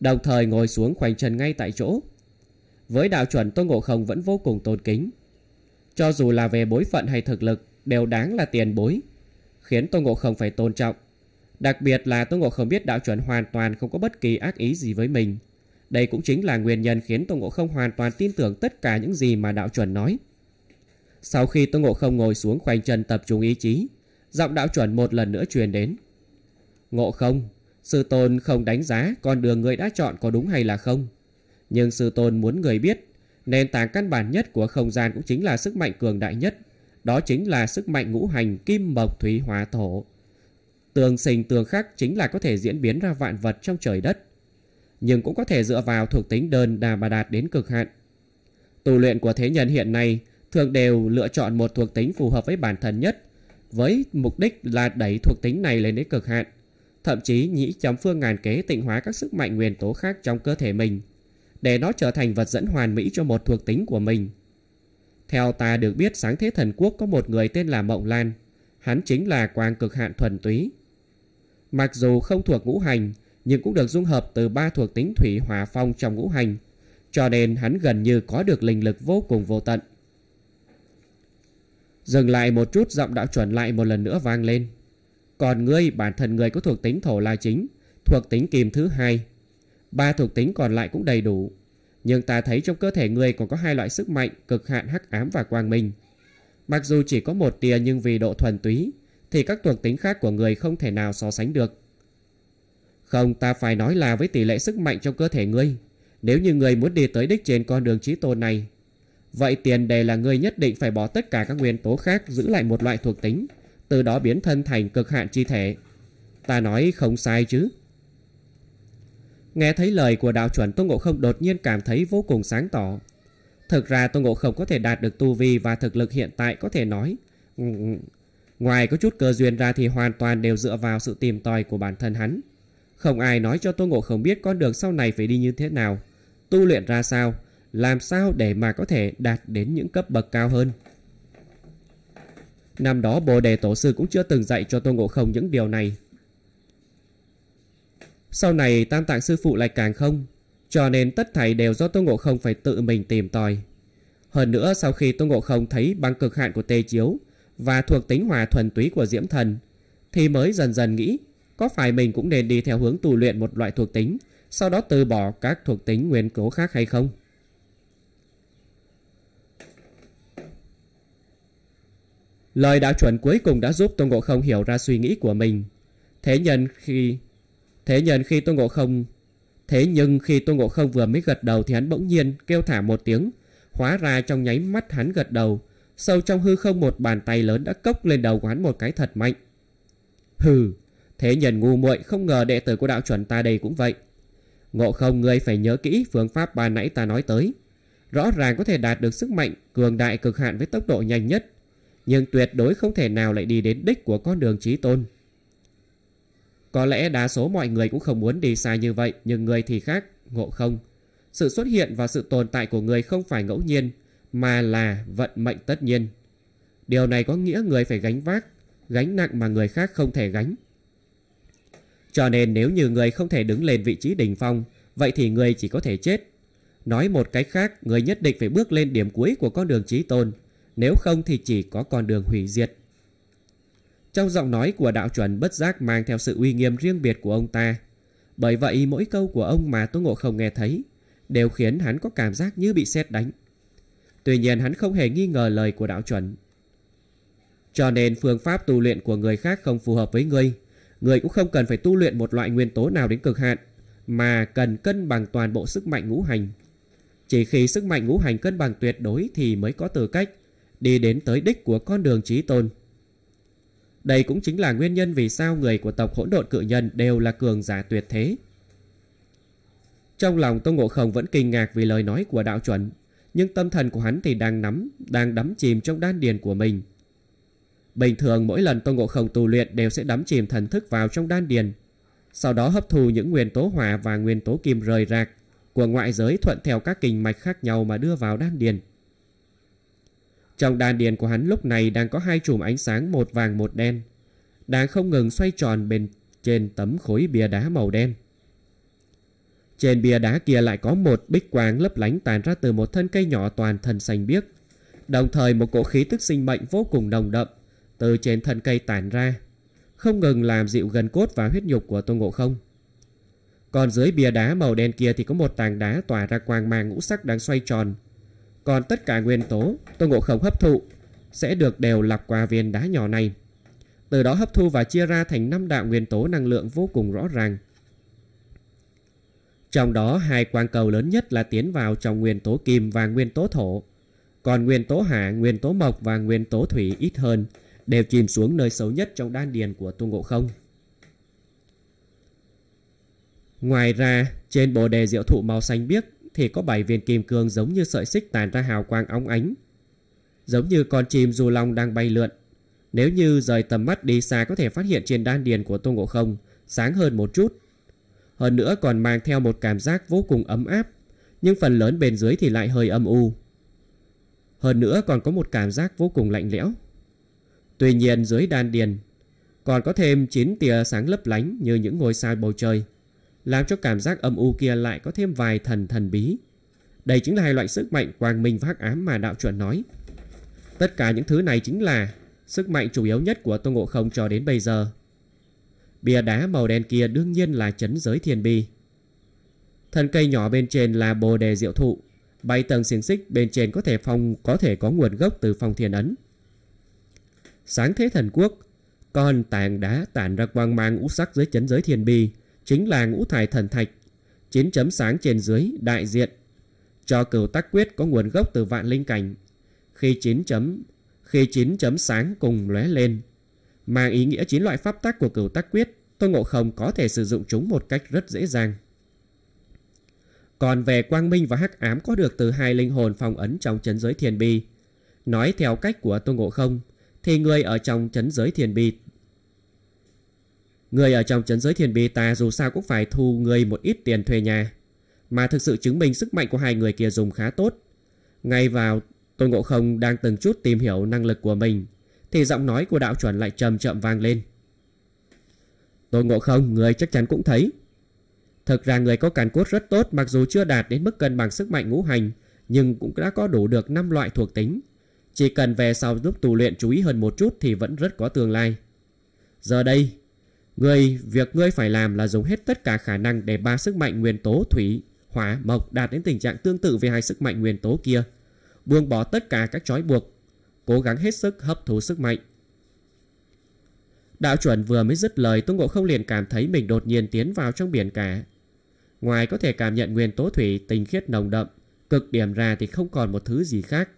đồng thời ngồi xuống khoanh chân ngay tại chỗ. Với đạo chuẩn Tôn Ngộ Không vẫn vô cùng tôn kính. Cho dù là về bối phận hay thực lực, đều đáng là tiền bối, khiến Tô Ngộ Không phải tôn trọng. Đặc biệt là Tô Ngộ Không biết đạo chuẩn hoàn toàn không có bất kỳ ác ý gì với mình. Đây cũng chính là nguyên nhân khiến Tô Ngộ Không hoàn toàn tin tưởng tất cả những gì mà đạo chuẩn nói. Sau khi Tô Ngộ Không ngồi xuống khoanh chân tập trung ý chí, giọng đạo chuẩn một lần nữa truyền đến. Ngộ Không, sư tôn không đánh giá con đường người đã chọn có đúng hay là không. Nhưng sư tôn muốn người biết, nền tảng căn bản nhất của không gian cũng chính là sức mạnh cường đại nhất. Đó chính là sức mạnh ngũ hành kim mộc thủy hỏa thổ. Tường sinh tường khắc chính là có thể diễn biến ra vạn vật trong trời đất. Nhưng cũng có thể dựa vào thuộc tính đơn đà bà đạt đến cực hạn. Tu luyện của thế nhân hiện nay thường đều lựa chọn một thuộc tính phù hợp với bản thân nhất, với mục đích là đẩy thuộc tính này lên đến cực hạn. Thậm chí nhĩ chấm phương ngàn kế tịnh hóa các sức mạnh nguyên tố khác trong cơ thể mình, để nó trở thành vật dẫn hoàn mỹ cho một thuộc tính của mình. Theo ta được biết sáng thế thần quốc có một người tên là Mộng Lan. Hắn chính là quang cực hạn thuần túy. Mặc dù không thuộc ngũ hành, nhưng cũng được dung hợp từ ba thuộc tính thủy hỏa phong trong ngũ hành. Cho nên hắn gần như có được linh lực vô cùng vô tận. Dừng lại một chút giọng đạo chuẩn lại một lần nữa vang lên. Còn ngươi, bản thân ngươi có thuộc tính thổ la chính, thuộc tính kim thứ hai. Ba thuộc tính còn lại cũng đầy đủ, nhưng ta thấy trong cơ thể người còn có hai loại sức mạnh cực hạn hắc ám và quang minh. Mặc dù chỉ có một tia nhưng vì độ thuần túy thì các thuộc tính khác của người không thể nào so sánh được. Không, ta phải nói là với tỷ lệ sức mạnh trong cơ thể ngươi. Nếu như ngươi muốn đi tới đích trên con đường trí tôn này, vậy tiền đề là ngươi nhất định phải bỏ tất cả các nguyên tố khác giữ lại một loại thuộc tính, từ đó biến thân thành cực hạn chi thể. Ta nói không sai chứ. Nghe thấy lời của đạo chuẩn Tôn Ngộ Không đột nhiên cảm thấy vô cùng sáng tỏ. Thực ra Tôn Ngộ Không có thể đạt được tu vi và thực lực hiện tại có thể nói. Ừ, ừ, ngoài có chút cơ duyên ra thì hoàn toàn đều dựa vào sự tìm tòi của bản thân hắn. Không ai nói cho Tôn Ngộ Không biết con đường sau này phải đi như thế nào, tu luyện ra sao, làm sao để mà có thể đạt đến những cấp bậc cao hơn. Năm đó Bồ Đề Tổ Sư cũng chưa từng dạy cho Tôn Ngộ Không những điều này. Sau này tam tạng sư phụ lại càng không Cho nên tất thảy đều do Tô Ngộ Không phải tự mình tìm tòi Hơn nữa sau khi Tô Ngộ Không thấy bằng cực hạn của Tê Chiếu Và thuộc tính hòa thuần túy của Diễm Thần Thì mới dần dần nghĩ Có phải mình cũng nên đi theo hướng tu luyện một loại thuộc tính Sau đó từ bỏ các thuộc tính nguyên cố khác hay không Lời đạo chuẩn cuối cùng đã giúp Tô Ngộ Không hiểu ra suy nghĩ của mình Thế nhân khi Thế nhưng khi Tôn Ngộ Không Thế nhưng khi Tôn Ngộ Không vừa mới gật đầu thì hắn bỗng nhiên kêu thả một tiếng. Hóa ra trong nháy mắt hắn gật đầu. Sâu trong hư không một bàn tay lớn đã cốc lên đầu của hắn một cái thật mạnh. Hừ, thế nhân ngu muội không ngờ đệ tử của đạo chuẩn ta đây cũng vậy. Ngộ không ngươi phải nhớ kỹ phương pháp bà nãy ta nói tới. Rõ ràng có thể đạt được sức mạnh cường đại cực hạn với tốc độ nhanh nhất. Nhưng tuyệt đối không thể nào lại đi đến đích của con đường trí tôn. Có lẽ đa số mọi người cũng không muốn đi xa như vậy, nhưng người thì khác, ngộ không. Sự xuất hiện và sự tồn tại của người không phải ngẫu nhiên, mà là vận mệnh tất nhiên. Điều này có nghĩa người phải gánh vác, gánh nặng mà người khác không thể gánh. Cho nên nếu như người không thể đứng lên vị trí đỉnh phong, vậy thì người chỉ có thể chết. Nói một cách khác, người nhất định phải bước lên điểm cuối của con đường trí tôn, nếu không thì chỉ có con đường hủy diệt. Trong giọng nói của đạo chuẩn bất giác mang theo sự uy nghiêm riêng biệt của ông ta. Bởi vậy mỗi câu của ông mà Tô Ngộ Không nghe thấy đều khiến hắn có cảm giác như bị sét đánh. Tuy nhiên hắn không hề nghi ngờ lời của đạo chuẩn. Cho nên phương pháp tu luyện của người khác không phù hợp với ngươi. Ngươi cũng không cần phải tu luyện một loại nguyên tố nào đến cực hạn, mà cần cân bằng toàn bộ sức mạnh ngũ hành. Chỉ khi sức mạnh ngũ hành cân bằng tuyệt đối thì mới có tư cách đi đến tới đích của con đường trí tôn. Đây cũng chính là nguyên nhân vì sao người của tộc hỗn độn cự nhân đều là cường giả tuyệt thế. Trong lòng Tô Ngộ Không vẫn kinh ngạc vì lời nói của đạo chuẩn, nhưng tâm thần của hắn thì đang nắm, đang đắm chìm trong đan điền của mình. Bình thường mỗi lần Tô Ngộ Không tu luyện đều sẽ đắm chìm thần thức vào trong đan điền, sau đó hấp thu những nguyên tố hỏa và nguyên tố kim rời rạc của ngoại giới thuận theo các kinh mạch khác nhau mà đưa vào đan điền. Trong đan điền của hắn lúc này đang có hai chùm ánh sáng một vàng một đen, đang không ngừng xoay tròn bên trên tấm khối bia đá màu đen. Trên bia đá kia lại có một bích quang lấp lánh tàn ra từ một thân cây nhỏ toàn thân xanh biếc. Đồng thời một cỗ khí tức sinh mệnh vô cùng nồng đậm từ trên thân cây tản ra, không ngừng làm dịu gần cốt và huyết nhục của tôn Ngộ Không. Còn dưới bia đá màu đen kia thì có một tảng đá tỏa ra quang mang ngũ sắc đang xoay tròn, còn tất cả nguyên tố Tôn Ngộ Không hấp thụ sẽ được đều lọc qua viên đá nhỏ này. Từ đó hấp thu và chia ra thành năm đạo nguyên tố năng lượng vô cùng rõ ràng. Trong đó hai quang cầu lớn nhất là tiến vào trong nguyên tố kim và nguyên tố thổ. Còn nguyên tố hạ nguyên tố mộc và nguyên tố thủy ít hơn đều chìm xuống nơi xấu nhất trong đan điền của Tôn Ngộ Không. Ngoài ra, trên bồ đề diệu thụ màu xanh biếc thì có bảy viên kim cương giống như sợi xích tàn ra hào quang óng ánh. Giống như con chim du long đang bay lượn. Nếu như rời tầm mắt đi xa có thể phát hiện trên đan điền của Tôn Ngộ Không sáng hơn một chút. Hơn nữa còn mang theo một cảm giác vô cùng ấm áp, nhưng phần lớn bên dưới thì lại hơi âm u. Hơn nữa còn có một cảm giác vô cùng lạnh lẽo. Tuy nhiên dưới đan điền còn có thêm 9 tia sáng lấp lánh như những ngôi sao bầu trời làm cho cảm giác âm u kia lại có thêm vài thần thần bí. Đây chính là hai loại sức mạnh quang minh và hắc ám mà đạo chuẩn nói. Tất cả những thứ này chính là sức mạnh chủ yếu nhất của Tô Ngộ Không cho đến bây giờ. Bìa đá màu đen kia đương nhiên là chấn giới thiên bi. Thân cây nhỏ bên trên là bồ đề diệu thụ, bảy tầng xiềng xích bên trên có thể phong có thể có nguồn gốc từ phong thiên ấn. Sáng thế thần quốc, con tàng đá tản ra quang mang ú sắc dưới chấn giới thiên bi chính là ngũ thải thần thạch, chín chấm sáng trên dưới đại diện. Cho cửu tác quyết có nguồn gốc từ vạn linh cảnh. Khi chín chấm, khi chín chấm sáng cùng lóe lên, mang ý nghĩa chín loại pháp tắc của cửu tác quyết, Tô Ngộ Không có thể sử dụng chúng một cách rất dễ dàng. Còn về quang minh và hắc ám có được từ hai linh hồn phong ấn trong chấn giới thiền bi. Nói theo cách của Tô Ngộ Không, thì người ở trong chấn giới thiền bi Người ở trong chấn giới thiên bi ta dù sao cũng phải thu người một ít tiền thuê nhà. Mà thực sự chứng minh sức mạnh của hai người kia dùng khá tốt. Ngay vào Tôn Ngộ Không đang từng chút tìm hiểu năng lực của mình thì giọng nói của đạo chuẩn lại trầm chậm vang lên. Tôn Ngộ Không, người chắc chắn cũng thấy. Thực ra người có càn cốt rất tốt mặc dù chưa đạt đến mức cân bằng sức mạnh ngũ hành nhưng cũng đã có đủ được 5 loại thuộc tính. Chỉ cần về sau giúp tu luyện chú ý hơn một chút thì vẫn rất có tương lai. Giờ đây, người việc ngươi phải làm là dùng hết tất cả khả năng để ba sức mạnh nguyên tố thủy, hỏa, mộc đạt đến tình trạng tương tự với hai sức mạnh nguyên tố kia. Buông bỏ tất cả các trói buộc, cố gắng hết sức hấp thụ sức mạnh. Đạo chuẩn vừa mới dứt lời Tôn Ngộ Không liền cảm thấy mình đột nhiên tiến vào trong biển cả. Ngoài có thể cảm nhận nguyên tố thủy tinh khiết nồng đậm, cực điểm ra thì không còn một thứ gì khác.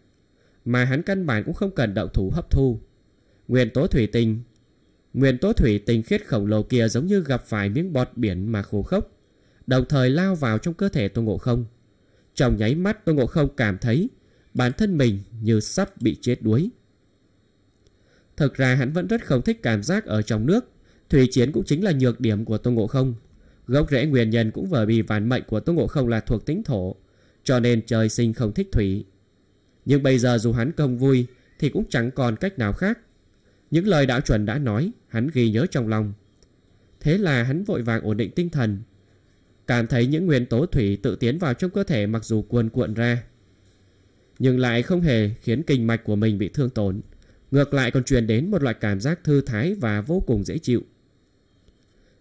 Mà hắn căn bản cũng không cần động thủ hấp thu. Nguyên tố thủy tinh Nguyên tố thủy tinh khiết khổng lồ kia giống như gặp phải miếng bọt biển mà khô khốc, đồng thời lao vào trong cơ thể Tô Ngộ Không. Trong nháy mắt Tô Ngộ Không cảm thấy bản thân mình như sắp bị chết đuối. Thực ra hắn vẫn rất không thích cảm giác ở trong nước. Thủy chiến cũng chính là nhược điểm của Tô Ngộ Không. Gốc rễ nguyên nhân cũng bởi vì vạn mệnh của Tô Ngộ Không là thuộc tính thổ, cho nên trời sinh không thích thủy. Nhưng bây giờ dù hắn công vui thì cũng chẳng còn cách nào khác. Những lời đạo chuẩn đã nói, hắn ghi nhớ trong lòng. Thế là hắn vội vàng ổn định tinh thần. Cảm thấy những nguyên tố thủy tự tiến vào trong cơ thể mặc dù cuồn cuộn ra. Nhưng lại không hề khiến kinh mạch của mình bị thương tổn. Ngược lại còn truyền đến một loại cảm giác thư thái và vô cùng dễ chịu.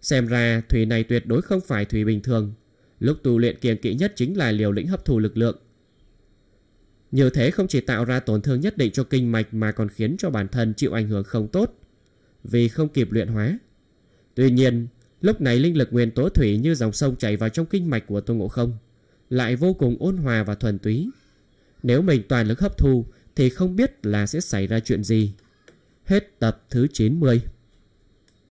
Xem ra thủy này tuyệt đối không phải thủy bình thường. Lúc tu luyện kiêng kỵ nhất chính là liều lĩnh hấp thụ lực lượng. Như thế không chỉ tạo ra tổn thương nhất định cho kinh mạch mà còn khiến cho bản thân chịu ảnh hưởng không tốt vì không kịp luyện hóa. Tuy nhiên, lúc này linh lực nguyên tố thủy như dòng sông chảy vào trong kinh mạch của Tôn Ngộ Không lại vô cùng ôn hòa và thuần túy. Nếu mình toàn lực hấp thu thì không biết là sẽ xảy ra chuyện gì. Hết tập thứ 90